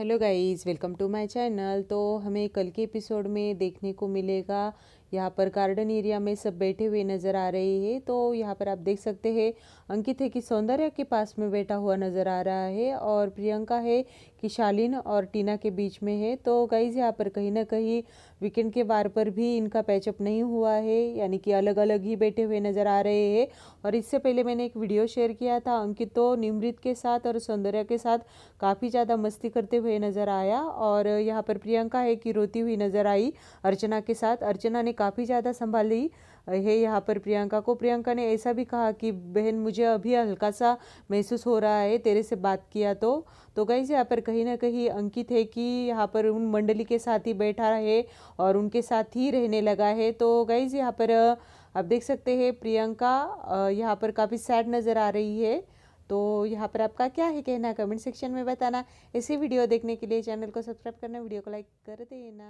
hello guys welcome to my channel तो हमें कल के एपिसोड में देखने को मिलेगा यहाँ पर गार्डन एरिया में सब बैठे हुए नजर आ रहे हैं तो यहाँ पर आप देख सकते हैं अंकित है कि सौंदर्य के पास में बैठा हुआ नजर आ रहा है और प्रियंका है कि शालीन और टीना के बीच में है तो गाइज यहाँ पर कहीं ना कहीं वीकेंड के बार पर भी इनका पैचअप नहीं हुआ है यानी कि अलग अलग ही बैठे हुए नजर आ रहे हैं और इससे पहले मैंने एक वीडियो शेयर किया था अंकित तो निमृत के साथ और सौंदर्य के साथ काफ़ी ज़्यादा मस्ती करते हुए नजर आया और यहाँ पर प्रियंका है कि रोती हुई नजर आई अर्चना के साथ अर्चना ने काफ़ी ज़्यादा संभाली है यहाँ पर प्रियंका को प्रियंका ने ऐसा भी कहा कि बहन मुझे अभी हल्का सा महसूस हो रहा है तेरे से बात किया तो तो से यहाँ पर कहीं ना कहीं अंकित है कि यहाँ पर उन मंडली के साथ ही बैठा है और उनके साथ ही रहने लगा है तो से यहाँ पर आप देख सकते हैं प्रियंका यहाँ पर काफ़ी सैड नज़र आ रही है तो यहाँ पर आपका क्या है कहना कमेंट सेक्शन में बताना ऐसी वीडियो देखने के लिए चैनल को सब्सक्राइब करना वीडियो को लाइक कर देना